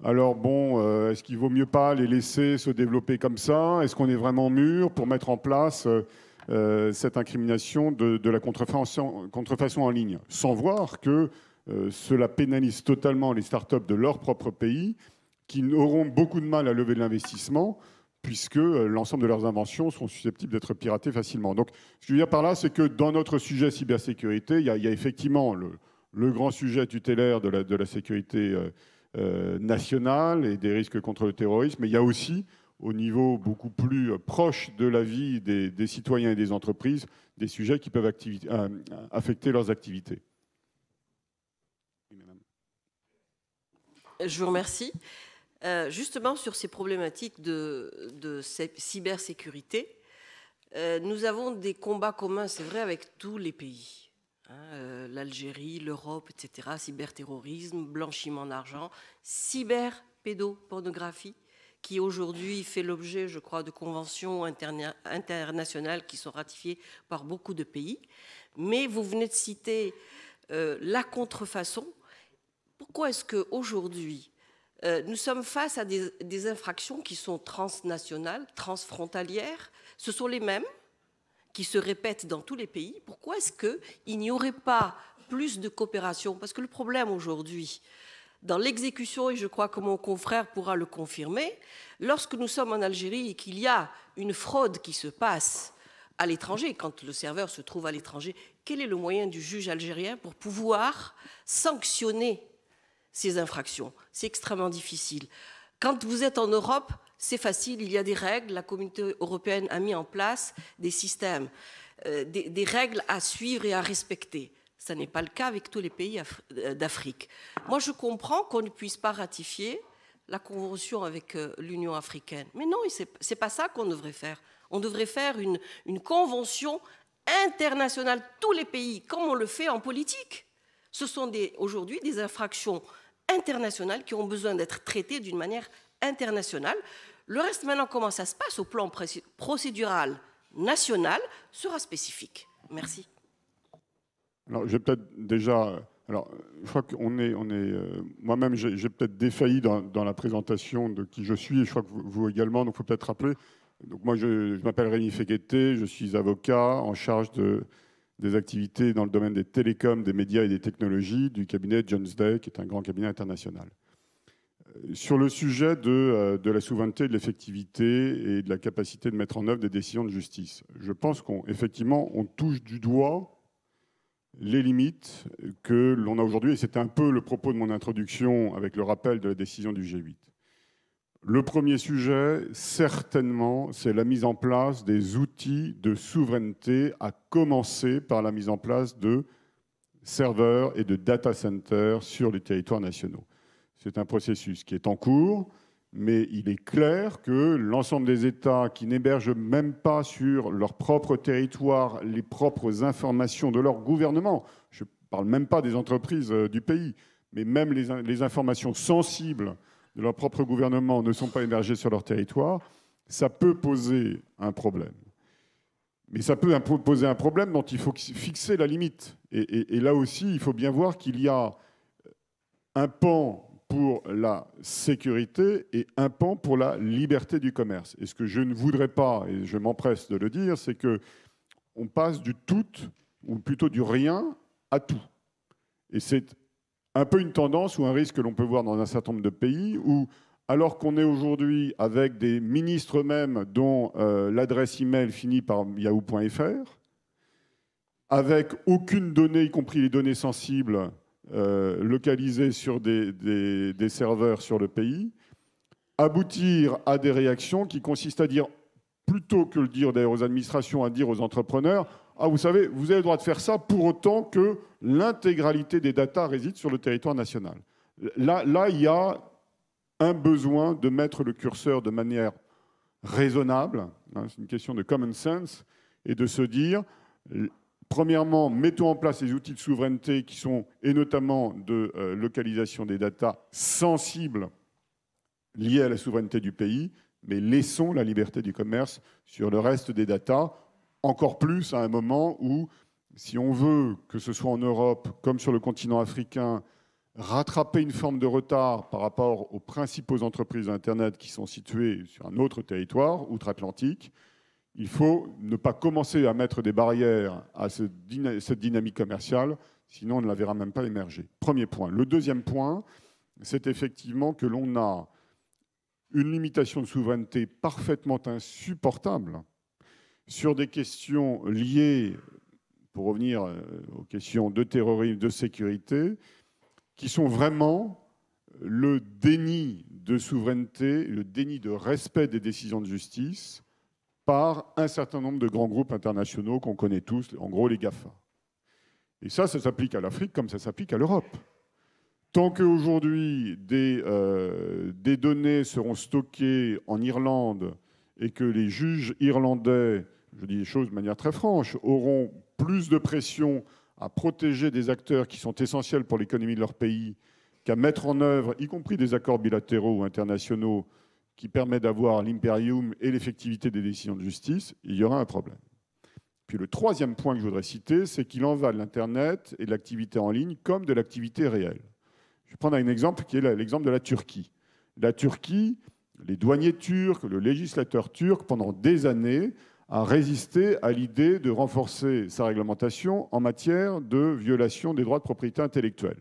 S2: Alors bon, est-ce qu'il vaut mieux pas les laisser se développer comme ça Est-ce qu'on est vraiment mûr pour mettre en place cette incrimination de, la contrefaçon, en ligne Sans voir que euh, cela pénalise totalement les startups de leur propre pays qui auront beaucoup de mal à lever de l'investissement puisque euh, l'ensemble de leurs inventions sont susceptibles d'être piratées facilement. Donc, ce que je veux dire par là, c'est que dans notre sujet cybersécurité, il y a, effectivement le, grand sujet tutélaire de la, sécurité euh, nationale et des risques contre le terrorisme, mais il y a aussi, au niveau beaucoup plus proche de la vie des, citoyens et des entreprises, des sujets qui peuvent affecter leurs activités.
S6: Je vous remercie. Euh, justement, sur ces problématiques de, cybersécurité, euh, nous avons des combats communs, c'est vrai, avec tous les pays. Hein, euh, L'Algérie, l'Europe, etc. Cyberterrorisme, blanchiment d'argent, cyberpédopornographie, qui aujourd'hui fait l'objet, je crois, de conventions internationales qui sont ratifiées par beaucoup de pays. Mais vous venez de citer la contrefaçon pourquoi est-ce qu'aujourd'hui, aujourd'hui euh, nous sommes face à des, des, infractions qui sont transnationales, transfrontalières Ce sont les mêmes qui se répètent dans tous les pays. Pourquoi est-ce qu'il n'y aurait pas plus de coopération Parce que le problème aujourd'hui, dans l'exécution, et je crois que mon confrère pourra le confirmer, lorsque nous sommes en Algérie et qu'il y a une fraude qui se passe à l'étranger, quand le serveur se trouve à l'étranger, quel est le moyen du juge algérien pour pouvoir sanctionner ces infractions. C'est extrêmement difficile. Quand vous êtes en Europe, c'est facile, il y a des règles, la communauté européenne a mis en place des systèmes, euh, des, règles à suivre et à respecter. Ça n'est pas le cas avec tous les pays euh, d'Afrique. Moi, je comprends qu'on ne puisse pas ratifier la convention avec euh, l'Union africaine. Mais non, ce n'est pas ça qu'on devrait faire. On devrait faire une, une convention internationale, tous les pays, comme on le fait en politique. Ce sont aujourd'hui des infractions internationales qui ont besoin d'être traitées d'une manière internationale. Le reste, maintenant, comment ça se passe au plan procédural national sera spécifique. Merci.
S2: Alors, j'ai peut-être déjà. Euh, alors, je crois qu'on est. On est euh, Moi-même, j'ai peut-être défailli dans, la présentation de qui je suis, et je crois que vous, également, donc il faut peut-être rappeler. Donc, moi, je, m'appelle Rémi Feguetté, je suis avocat en charge de des activités dans le domaine des télécoms, des médias et des technologies du cabinet Jones Day, qui est un grand cabinet international. Euh, sur le sujet euh, de, la souveraineté, de l'effectivité et de la capacité de mettre en œuvre des décisions de justice, je pense qu'effectivement, on, on touche du doigt les limites que l'on a aujourd'hui, et c'était un peu le propos de mon introduction avec le rappel de la décision du G8. Le premier sujet, certainement, c'est la mise en place des outils de souveraineté, à commencer par la mise en place de serveurs et de data centers sur les territoires nationaux. C'est un processus qui est en cours, mais il est clair que l'ensemble des États qui n'hébergent même pas sur leur propre territoire les propres informations de leur gouvernement, je ne parle même pas des entreprises euh, du pays, mais même les, les informations sensibles de leur propre gouvernement ne sont pas émergés sur leur territoire, ça peut poser un problème. Mais ça peut poser un problème dont il faut fixer la limite. Et, et là aussi, il faut bien voir qu'il y a un pan pour la sécurité et un pan pour la liberté du commerce. Et ce que je ne voudrais pas, et je m'empresse de le dire, c'est que on passe du tout, ou plutôt du rien, à tout. Et c'est un peu une tendance ou un risque que l'on peut voir dans un certain nombre de pays où, alors qu'on est aujourd'hui avec des ministres eux-mêmes dont euh, l'adresse email finit par yahoo.fr, avec aucune donnée, y compris les données sensibles, euh, localisées sur des, serveurs sur le pays, aboutir à des réactions qui consistent à dire, plutôt que le dire aux administrations, à dire aux entrepreneurs, ah, vous savez, vous avez le droit de faire ça pour autant que l'intégralité des datas réside sur le territoire national. Là, il y a un besoin de mettre le curseur de manière raisonnable, hein, c'est une question de common sense, et de se dire, premièrement, mettons en place les outils de souveraineté qui sont, et notamment de euh, localisation des datas sensibles liées à la souveraineté du pays, mais laissons la liberté du commerce sur le reste des datas encore plus à un moment où, si on veut que ce soit en Europe comme sur le continent africain, rattraper une forme de retard par rapport aux principaux entreprises d'Internet qui sont situées sur un autre territoire, outre-Atlantique, il faut ne pas commencer à mettre des barrières à cette dynamique commerciale, sinon on ne la verra même pas émerger. Premier point. Le deuxième point, c'est effectivement que l'on a une limitation de souveraineté parfaitement insupportable sur des questions liées, pour revenir euh, aux questions de terrorisme, de sécurité, qui sont vraiment le déni de souveraineté, le déni de respect des décisions de justice par un certain nombre de grands groupes internationaux qu'on connaît tous, en gros les GAFA. Et ça, ça s'applique à l'Afrique comme ça s'applique à l'Europe. Tant qu'aujourd'hui des, euh, des données seront stockées en Irlande et que les juges irlandais je dis les choses de manière très franche, auront plus de pression à protéger des acteurs qui sont essentiels pour l'économie de leur pays qu'à mettre en œuvre, y compris des accords bilatéraux ou internationaux, qui permettent d'avoir l'imperium et l'effectivité des décisions de justice, il y aura un problème. Puis le troisième point que je voudrais citer, c'est qu'il en va de l'Internet et de l'activité en ligne comme de l'activité réelle. Je vais prendre un exemple qui est l'exemple de la Turquie. La Turquie, les douaniers turcs, le législateur turc, pendant des années, a résisté à l'idée de renforcer sa réglementation en matière de violation des droits de propriété intellectuelle,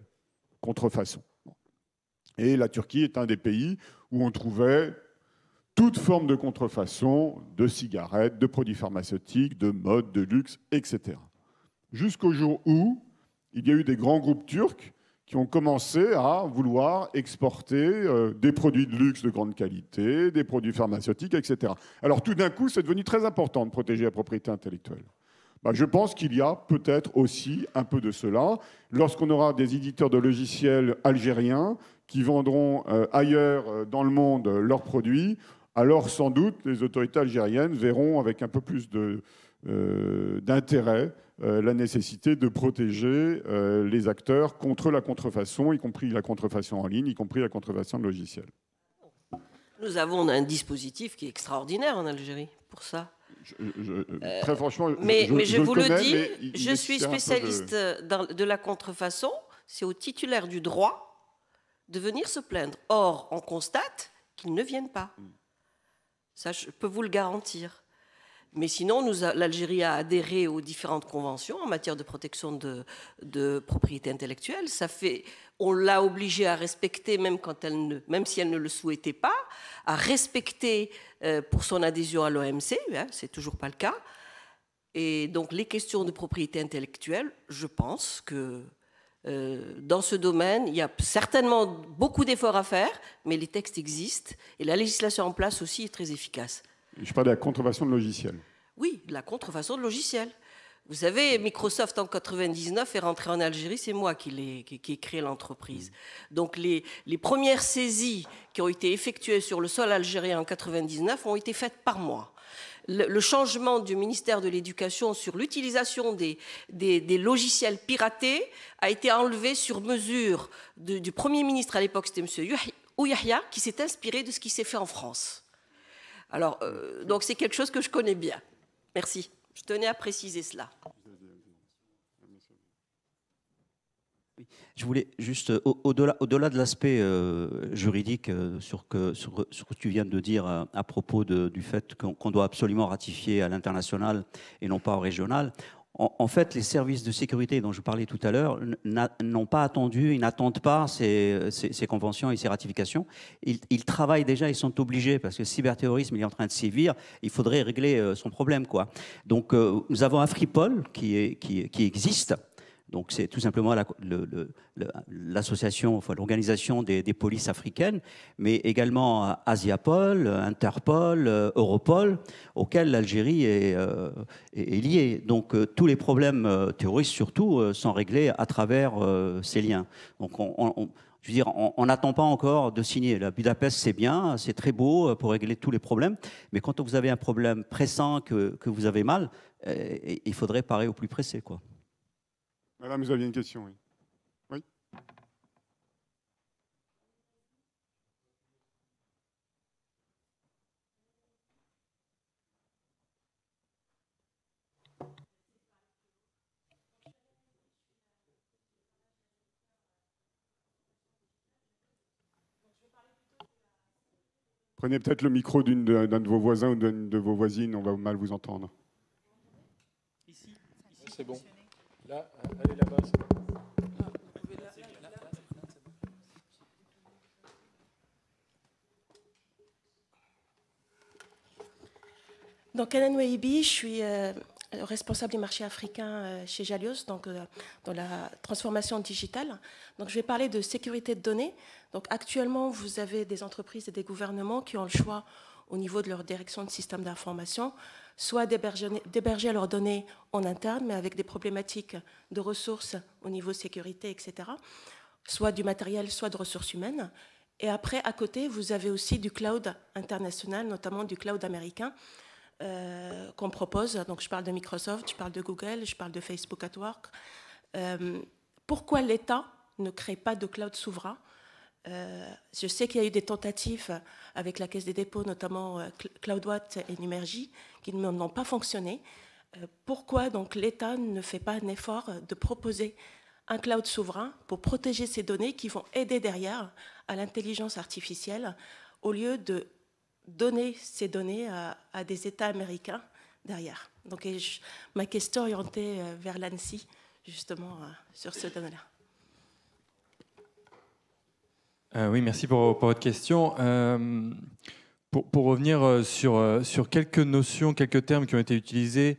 S2: contrefaçon. Et la Turquie est un des pays où on trouvait toute forme de contrefaçon, de cigarettes, de produits pharmaceutiques, de mode, de luxe, etc. Jusqu'au jour où il y a eu des grands groupes turcs qui ont commencé à vouloir exporter euh, des produits de luxe de grande qualité, des produits pharmaceutiques, etc. Alors tout d'un coup, c'est devenu très important de protéger la propriété intellectuelle. Bah, je pense qu'il y a peut-être aussi un peu de cela. Lorsqu'on aura des éditeurs de logiciels algériens qui vendront euh, ailleurs euh, dans le monde leurs produits, alors sans doute les autorités algériennes verront avec un peu plus de, euh, d'intérêt euh, la nécessité de protéger euh, les acteurs contre la contrefaçon, y compris la contrefaçon en ligne, y compris la contrefaçon de logiciels.
S6: Nous avons un dispositif qui est extraordinaire en Algérie pour ça.
S2: très franchement, mais, je, vous le, dis, je suis spécialiste
S6: de... de la contrefaçon. C'est au titulaire du droit de venir se plaindre. Or, on constate qu'ils ne viennent pas. Ça, je peux vous le garantir. Mais sinon, l'Algérie a adhéré aux différentes conventions en matière de protection de, propriété intellectuelle. Ça fait, on l'a obligée à respecter, même, quand même si elle ne le souhaitait pas, à respecter euh, pour son adhésion à l'OMC. Hein, c'est toujours pas le cas. Et donc, les questions de propriété intellectuelle, je pense que euh, dans ce domaine, il y a certainement beaucoup d'efforts à faire, mais les textes existent et la législation en place aussi est très efficace.
S2: Je parle de la contrefaçon de logiciels.
S6: Oui, la contrefaçon de logiciels. Vous savez, Microsoft en 99 est rentré en Algérie, c'est moi qui, ai, créé l'entreprise. Mmh. Donc les, premières saisies qui ont été effectuées sur le sol algérien en 99 ont été faites par moi. Le, changement du ministère de l'Éducation sur l'utilisation des, logiciels piratés a été enlevé sur mesure du Premier ministre à l'époque, c'était M. Ouyahia, qui s'est inspiré de ce qui s'est fait en France. Alors, euh, donc c'est quelque chose que je connais bien. Merci. Je tenais à préciser cela.
S5: Je voulais juste, euh, au-delà de l'aspect euh, juridique sur, ce que tu viens de dire à propos du fait qu'on doit absolument ratifier à l'international et non pas au régional, en, fait, les services de sécurité dont je parlais tout à l'heure n'ont pas attendu, ils n'attendent pas ces, conventions et ces ratifications. Ils, travaillent déjà, ils sont obligés, parce que le cyberterrorisme il est en train de sévir, il faudrait régler euh, son problème. Quoi. Donc euh, nous avons un qui, est, qui, qui existe, donc c'est tout simplement l'association, enfin, l'organisation des, polices africaines, mais également euh, Asiapol, Interpol, euh, Europol, auxquels l'Algérie euh, est, est, liée. Donc tous les problèmes terroristes surtout sont réglés à travers ces liens. Donc on, dire, on n'attend pas encore de signer. La Budapest, c'est bien, c'est très beau pour régler tous les problèmes, mais quand vous avez un problème pressant que, vous avez mal, il faudrait parer au plus pressé, quoi.
S2: Madame, vous aviez une question, oui. Prenez peut-être le micro d'un de, vos voisins ou d'une de vos voisines, on va mal vous entendre.
S4: Ici, c'est bon.
S7: Donc, Hélène Weibi, je suis euh, responsable du marché africain euh, chez Jalios, donc euh, dans la transformation digitale. Donc, je vais parler de sécurité de données. Donc, actuellement, vous avez des entreprises et des gouvernements qui ont le choix au niveau de leur direction de système d'information, soit d'héberger leurs données en interne, mais avec des problématiques de ressources au niveau sécurité, etc., soit du matériel, soit de ressources humaines. Et après, à côté, vous avez aussi du cloud international, notamment du cloud américain, euh, qu'on propose. Donc, je parle de Microsoft, je parle de Google, je parle de Facebook at Work. Euh, pourquoi l'État ne crée pas de cloud souverain euh, je sais qu'il y a eu des tentatives avec la Caisse des dépôts, notamment Cloudwat euh, CloudWatt et Numergy, qui n'ont pas fonctionné. Euh, pourquoi donc l'État ne fait pas un effort de proposer un cloud souverain pour protéger ces données qui vont aider derrière à l'intelligence artificielle, au lieu de donner ces données à, des États américains derrière Donc ma question est orientée vers l'ANSI, justement, sur ce domaine-là.
S1: Euh, oui, merci pour, votre question. Euh, pour, revenir euh, sur, quelques notions, quelques termes qui ont été utilisés,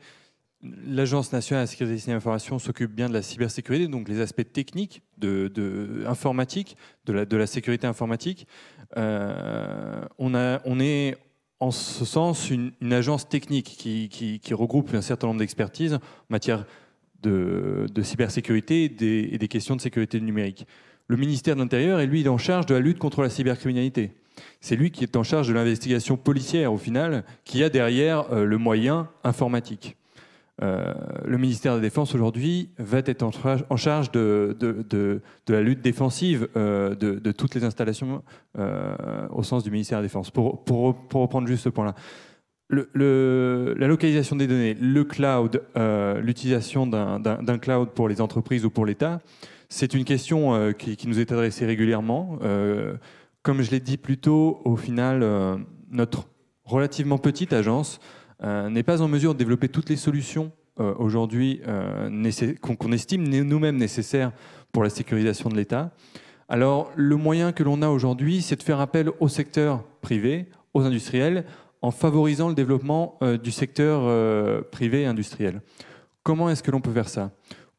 S1: l'Agence nationale de la sécurité des systèmes d'information s'occupe bien de la cybersécurité, donc les aspects techniques de, de informatique, de la, sécurité informatique. on, est en ce sens une, agence technique qui, regroupe un certain nombre d'expertises en matière de, cybersécurité et des, questions de sécurité numérique le ministère de l'Intérieur est lui, est en charge de la lutte contre la cybercriminalité. C'est lui qui est en charge de l'investigation policière, au final, qui a derrière euh, le moyen informatique. Euh, le ministère de la Défense, aujourd'hui, va être en, charge, de, de, la lutte défensive euh, de, toutes les installations au sens du ministère de la Défense. Pour, reprendre juste ce point-là. Le, la localisation des données, le cloud, l'utilisation d'un cloud pour les entreprises ou pour l'État, c'est une question euh, qui, nous est adressée régulièrement. Euh, comme je l'ai dit plus tôt, au final, euh, notre relativement petite agence n'est pas en mesure de développer toutes les solutions aujourd'hui qu'on estime nous-mêmes nécessaires pour la sécurisation de l'État. Alors, le moyen que l'on a aujourd'hui, c'est de faire appel au secteur privé, aux industriels, en favorisant le développement du secteur privé et industriel. Comment est-ce que l'on peut faire ça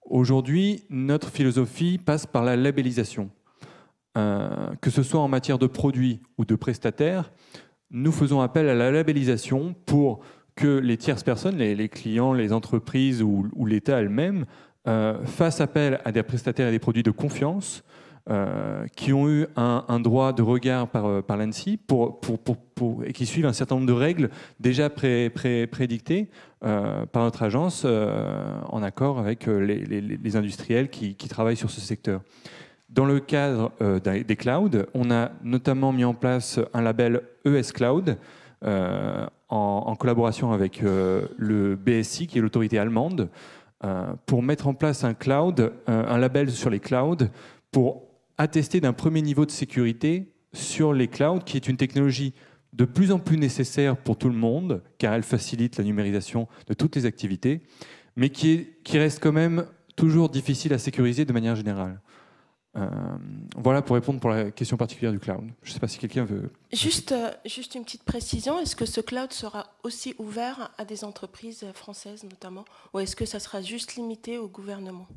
S1: Aujourd'hui, notre philosophie passe par la labellisation. Euh, que ce soit en matière de produits ou de prestataires, nous faisons appel à la labellisation pour que les tierces personnes, les, clients, les entreprises ou, l'État elle-même, euh, fassent appel à des prestataires et des produits de confiance euh, qui ont eu un, droit de regard par, euh, par l'ANSI pour, et qui suivent un certain nombre de règles déjà pré, pré, prédictées euh, par notre agence en accord avec les, industriels qui, travaillent sur ce secteur. Dans le cadre des clouds, on a notamment mis en place un label ES Cloud en, en, collaboration avec le BSI, qui est l'autorité allemande, pour mettre en place un cloud, un label sur les clouds pour tester d'un premier niveau de sécurité sur les clouds, qui est une technologie de plus en plus nécessaire pour tout le monde, car elle facilite la numérisation de toutes les activités, mais qui, reste quand même toujours difficile à sécuriser de manière générale. Euh, voilà pour répondre pour la question particulière du cloud. Je ne sais pas si quelqu'un veut.
S7: Juste, euh, juste une petite précision. Est-ce que ce cloud sera aussi ouvert à des entreprises françaises notamment Ou est-ce que ça sera juste limité au gouvernement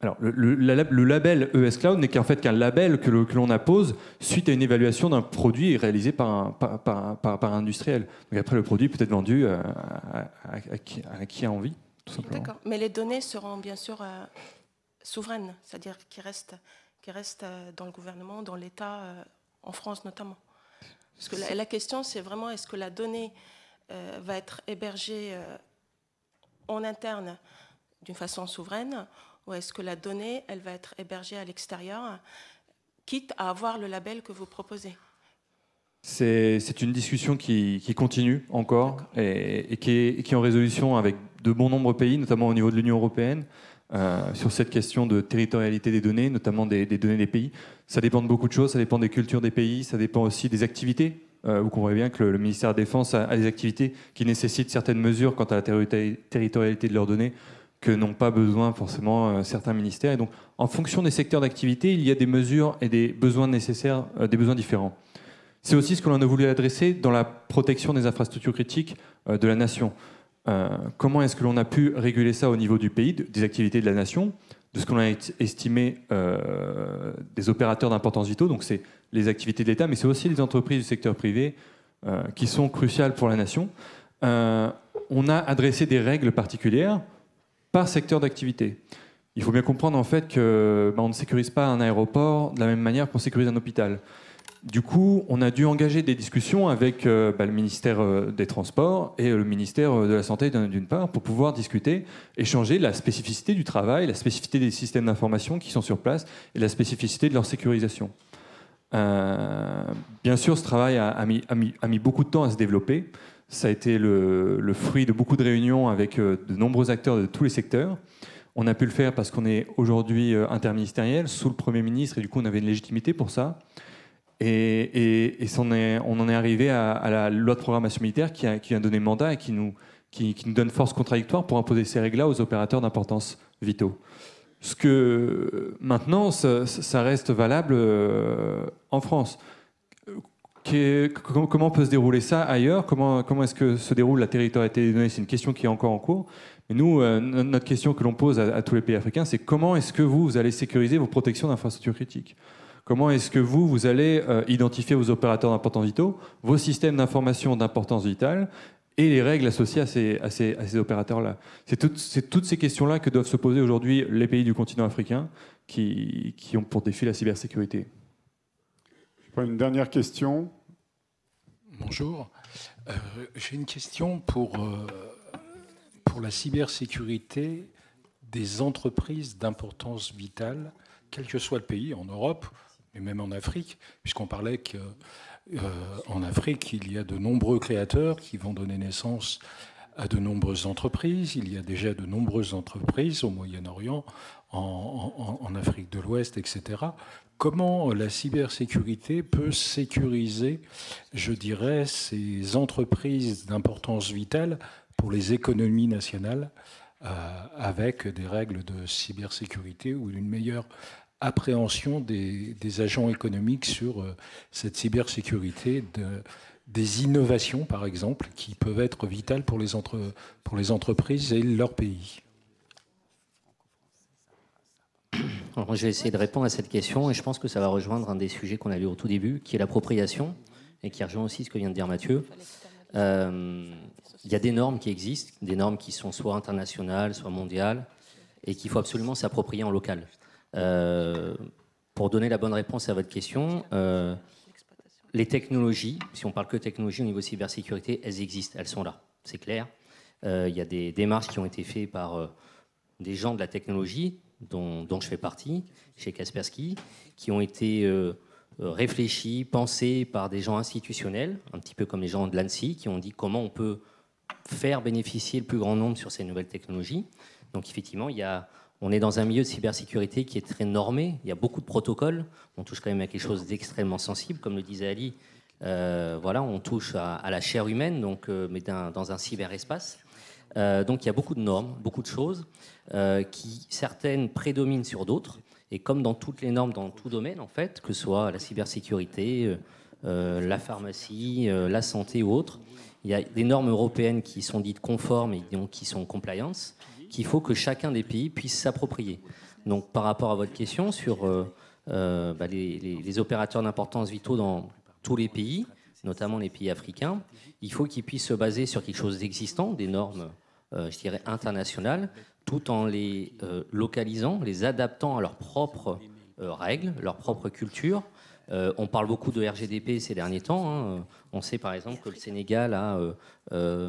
S1: alors, le, label ES Cloud n'est qu'en fait qu'un label que l'on appose suite à une évaluation d'un produit réalisé par un, par, industriel. après, le produit peut être vendu euh, à, qui, a envie, tout simplement.
S7: D'accord, mais les données seront bien sûr euh, souveraines, c'est-à-dire qui restent, qui restent euh, dans le gouvernement, dans l'État, en France notamment. Parce que la, question, c'est vraiment est-ce que la donnée va être hébergée en interne d'une façon souveraine ou est-ce que la donnée, elle va être hébergée à l'extérieur, quitte à avoir le label que vous proposez
S1: c'est une discussion qui, continue encore et, qui est, en résolution avec de bon nombre de pays, notamment au niveau de l'Union européenne, euh, sur cette question de territorialité des données, notamment des, données des pays. Ça dépend de beaucoup de choses, ça dépend des cultures des pays, ça dépend aussi des activités. Euh, vous comprenez bien que le, ministère de la Défense a, des activités qui nécessitent certaines mesures quant à la territorialité de leurs données que n'ont pas besoin forcément euh, certains ministères. Et donc, en fonction des secteurs d'activité, il y a des mesures et des besoins nécessaires, euh, des besoins différents. C'est aussi ce que l'on a voulu adresser dans la protection des infrastructures critiques euh, de la nation. comment est-ce que l'on a pu réguler ça au niveau du pays, des activités de la nation, de ce qu'on a estimé des opérateurs d'importance vitaux, donc c'est les activités de l'État, mais c'est aussi les entreprises du secteur privé qui sont cruciales pour la nation. on a adressé des règles particulières secteur d'activité. Il faut bien comprendre en fait que bah, on ne sécurise pas un aéroport de la même manière qu'on sécurise un hôpital. Du coup, on a dû engager des discussions avec euh, bah, le ministère euh, des Transports et le ministère euh, de la Santé d'une part pour pouvoir discuter, échanger la spécificité du travail, la spécificité des systèmes d'information qui sont sur place et la spécificité de leur sécurisation. bien sûr, ce travail a mis beaucoup de temps à se développer. Ça a été le, fruit de beaucoup de réunions avec euh, de nombreux acteurs de tous les secteurs. On a pu le faire parce qu'on est aujourd'hui euh, interministériel, sous le Premier ministre, et du coup on avait une légitimité pour ça. Et, on, en est arrivé à, la loi de programmation militaire qui, a, donné mandat et qui nous, donne force contradictoire pour imposer ces règles-là aux opérateurs d'importance vitaux. Ce que maintenant, ça reste valable euh, en France comment, peut se dérouler ça ailleurs Comment, comment est-ce que se déroule la territorialité des données C'est une question qui est encore en cours. Mais nous, euh, notre question que l'on pose à, tous les pays africains, c'est comment est-ce que vous, vous allez sécuriser vos protections d'infrastructures critiques Comment est-ce que vous, vous allez euh, identifier vos opérateurs d'importance vitaux, vos systèmes d'information d'importance vitale et les règles associées à ces, à ces, opérateurs-là. C'est, toutes ces questions-là que doivent se poser aujourd'hui les pays du continent africain qui ont pour défi la cybersécurité. Une dernière question.
S4: Bonjour. Euh, j'ai une question pour, euh, pour la cybersécurité des entreprises d'importance vitale, quel que soit le pays, en Europe, et même en Afrique, puisqu'on parlait qu'en euh, Afrique, il y a de nombreux créateurs qui vont donner naissance à de nombreuses entreprises. Il y a déjà de nombreuses entreprises au Moyen-Orient, en, en, Afrique de l'Ouest, etc comment la cybersécurité peut sécuriser, je dirais, ces entreprises d'importance vitale pour les économies nationales euh, avec des règles de cybersécurité ou une meilleure appréhension des, agents économiques sur euh, cette cybersécurité, des innovations par exemple qui peuvent être vitales pour pour les entreprises et leur pays.
S3: je vais essayer de répondre à cette question et je pense que ça va rejoindre un des sujets qu'on a lu au tout début, qui est l'appropriation et qui rejoint aussi ce que vient de dire Mathieu. Euh, il y a des normes qui existent, des normes qui sont soit internationales, soit mondiales, et qu'il faut absolument s'approprier en local. Euh, pour donner la bonne réponse à votre question, euh, les technologies, si on parle que technologie au niveau cybersécurité, elles existent, elles sont là, c'est clair. Il y a des démarches qui ont été faites par des gens de la technologie, dont, je fais partie, chez Kaspersky, qui ont été euh, euh, réfléchis, pensés par des gens institutionnels, un petit peu comme les gens de l'ANSI, qui ont dit comment on peut faire bénéficier le plus grand nombre sur ces nouvelles technologies. Donc effectivement, on est dans un milieu de cybersécurité qui est très normé, il y a beaucoup de protocoles, on touche quand même à quelque chose d'extrêmement sensible, comme le disait Ali, euh, voilà, on touche à, la chair humaine, mais dans un cyberespace. Euh, donc il y a beaucoup de normes, beaucoup de choses, euh, qui certaines prédominent sur d'autres. Et comme dans toutes les normes, dans tout domaine, en fait, que ce soit la cybersécurité, euh, la pharmacie, la santé ou autre, il y a des normes européennes qui sont dites conformes et qui sont compliance, qu'il faut que chacun des pays puisse s'approprier. Donc par rapport à votre question sur bah, les, les opérateurs d'importance vitaux dans tous les pays, notamment les pays africains, il faut qu'ils puissent se baser sur quelque chose d'existant, des normes, euh, je dirais, internationales, tout en les euh, localisant, les adaptant à leurs propres euh, règles, leur propre culture. on parle beaucoup de RGDP ces derniers temps. Hein. On sait par exemple que le Sénégal a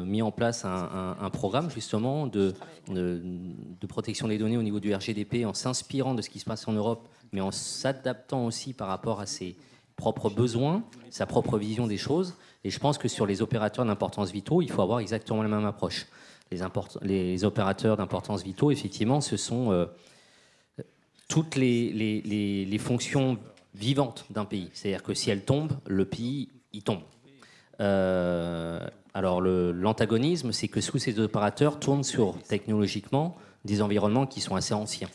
S3: mis en place un, programme justement de, de, protection des données au niveau du RGDP en s'inspirant de ce qui se passe en Europe, mais en s'adaptant aussi par rapport à ces, propres besoins, sa propre vision des choses. Et je pense que sur les opérateurs d'importance vitaux, il faut avoir exactement la même approche. Les, les opérateurs d'importance vitaux, effectivement, ce sont euh, toutes les, les, fonctions vivantes d'un pays. C'est-à-dire que si elles tombent, le pays, y tombe. Euh, alors l'antagonisme, c'est que sous ces opérateurs tournent sur technologiquement des environnements qui sont assez anciens.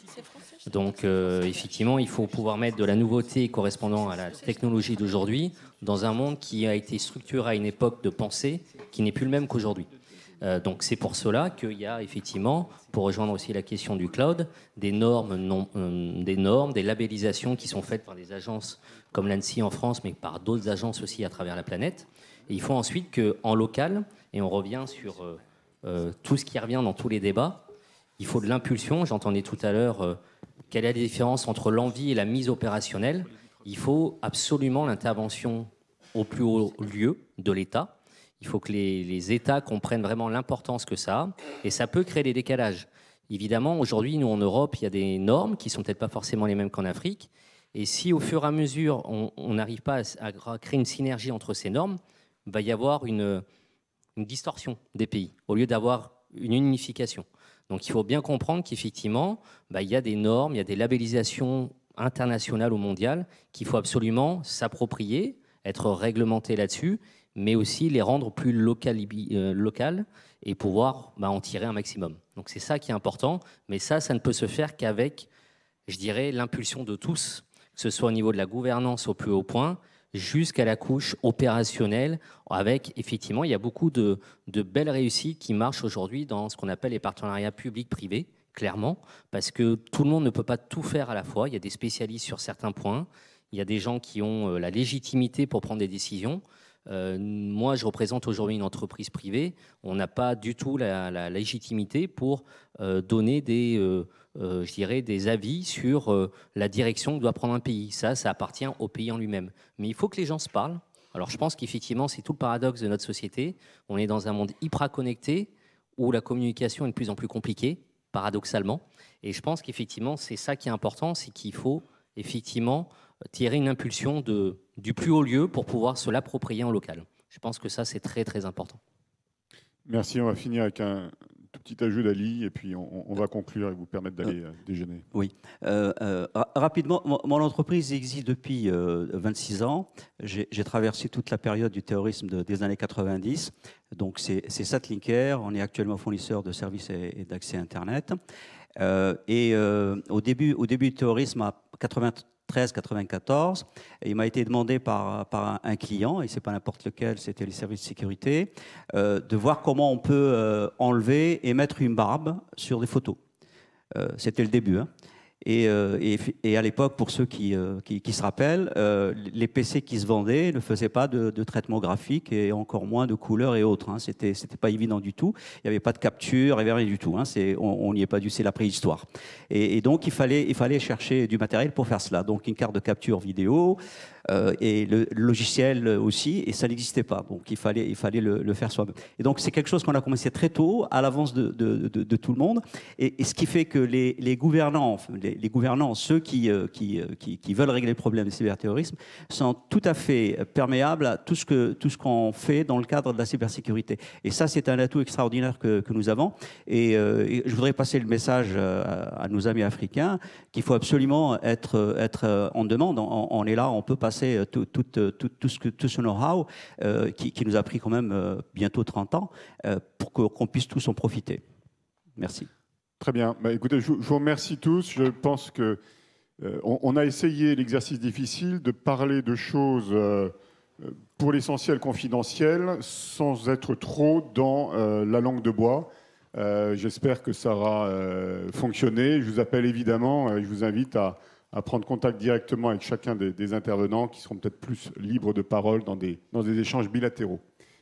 S3: Donc euh, effectivement, il faut pouvoir mettre de la nouveauté correspondant à la technologie d'aujourd'hui dans un monde qui a été structuré à une époque de pensée qui n'est plus le même qu'aujourd'hui. Euh, donc c'est pour cela qu'il y a effectivement, pour rejoindre aussi la question du cloud, des normes, euh, des, normes des labellisations qui sont faites par des agences comme l'ANSI en France, mais par d'autres agences aussi à travers la planète. il faut ensuite qu'en local, et on revient sur tout ce qui revient dans tous les débats, il faut de l'impulsion. J'entendais tout à l'heure quelle est la différence entre l'envie et la mise opérationnelle Il faut absolument l'intervention au plus haut lieu de l'État. Il faut que les, États comprennent vraiment l'importance que ça a, et ça peut créer des décalages. Évidemment, aujourd'hui, nous en Europe, il y a des normes qui sont peut-être pas forcément les mêmes qu'en Afrique. Et si au fur et à mesure, on n'arrive pas à, créer une synergie entre ces normes, il va y avoir une distorsion des pays, au lieu d'avoir une unification. Donc il faut bien comprendre qu'effectivement, bah, il y a des normes, il y a des labellisations internationales ou mondiales qu'il faut absolument s'approprier, être réglementé là-dessus, mais aussi les rendre plus euh, locales local et pouvoir bah, en tirer un maximum. Donc c'est ça qui est important, mais ça, ça ne peut se faire qu'avec, je dirais, l'impulsion de tous, que ce soit au niveau de la gouvernance au plus haut point, jusqu'à la couche opérationnelle, avec effectivement, il y a beaucoup de, belles réussites qui marchent aujourd'hui dans ce qu'on appelle les partenariats publics-privés, clairement, parce que tout le monde ne peut pas tout faire à la fois. Il y a des spécialistes sur certains points, il y a des gens qui ont euh, la légitimité pour prendre des décisions. Euh, moi, je représente aujourd'hui une entreprise privée, on n'a pas du tout la, légitimité pour euh, donner des... Euh, je dirais, des avis sur euh, la direction que doit prendre un pays. Ça, ça appartient au pays en lui-même. Mais il faut que les gens se parlent. Alors je pense qu'effectivement, c'est tout le paradoxe de notre société. On est dans un monde hyper connecté où la communication est de plus en plus compliquée, paradoxalement. Et je pense qu'effectivement, c'est ça qui est important, c'est qu'il faut effectivement tirer une impulsion de, du plus haut lieu pour pouvoir se l'approprier en local. Je pense que ça, c'est très très important.
S2: Merci. On va finir avec un petit ajout d'Ali, et puis on, va conclure et vous permettre d'aller euh, euh, déjeuner. Oui. Euh, rapidement, mon, entreprise existe depuis 26
S5: ans. J'ai traversé toute la période du terrorisme des années 90. Donc c'est Satlinker, on est actuellement fournisseur de services et, d'accès Internet. et au, début, au début du terrorisme, à 80, 93 Il m'a été demandé par, un client, et c'est pas n'importe lequel, c'était les services de sécurité, euh, de voir comment on peut euh, enlever et mettre une barbe sur des photos. Euh, c'était le début. Hein. Euh, et, à l'époque, pour ceux qui, euh, qui, se rappellent, euh, les PC qui se vendaient ne faisaient pas de, traitement graphique et encore moins de couleurs et autres. Hein. C'était, c'était pas évident du tout. Il n'y avait pas de capture, il n'y avait rien du tout. Hein. C'est, on n'y est pas dû, c'est la préhistoire. Et, et, donc, il fallait, il fallait chercher du matériel pour faire cela. Donc, une carte de capture vidéo, euh, et le, logiciel aussi, et ça n'existait pas. Donc il fallait, il fallait le, faire soi-même. Et donc c'est quelque chose qu'on a commencé très tôt, à l'avance de, tout le monde, et, ce qui fait que les, gouvernants, les, ceux euh, euh, qui, veulent régler le problème du cyberterrorisme, sont tout à fait perméables à tout ce que tout qu'on fait dans le cadre de la cybersécurité. Et ça, c'est un atout extraordinaire que, nous avons. Et, je voudrais passer le message à nos amis africains, qu'il faut absolument être, être euh, en demande. On, est là, on peut passer euh, euh, tout, tout ce, know-how qui, nous a pris quand même bientôt 30 ans
S2: pour qu'on puisse tous en profiter. Merci. Très bien. Bah, écoutez, je, vous remercie tous. Je pense que on, a essayé l'exercice difficile de parler de choses pour l'essentiel confidentielles sans être trop dans la langue de bois. Euh, j'espère que ça aura euh, fonctionné. Je vous appelle évidemment euh, je vous invite à, prendre contact directement avec chacun des, intervenants qui seront peut-être plus libres de parole dans des échanges bilatéraux.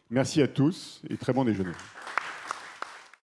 S2: Merci à tous et très bon déjeuner.